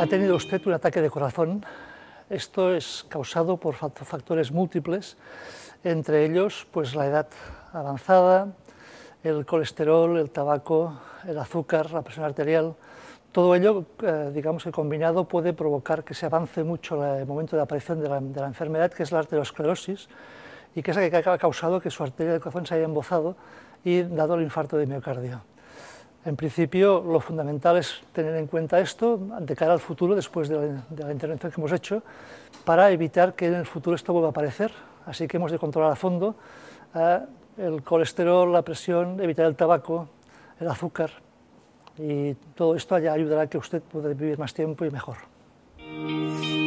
Ha tenido usted un ataque de corazón. Esto es causado por factores múltiples, entre ellos pues, la edad avanzada, el colesterol, el tabaco, el azúcar, la presión arterial. Todo ello, eh, digamos que combinado, puede provocar que se avance mucho el momento de aparición de la, enfermedad, que es la arteriosclerosis, y que es la que ha causado que su arteria de corazón se haya embozado y dado el infarto de miocardio. En principio, lo fundamental es tener en cuenta esto de cara al futuro, después de la, intervención que hemos hecho, para evitar que en el futuro esto vuelva a aparecer. Así que hemos de controlar a fondo eh, el colesterol, la presión, evitar el tabaco, el azúcar. Y todo esto ayudará a que usted pueda vivir más tiempo y mejor.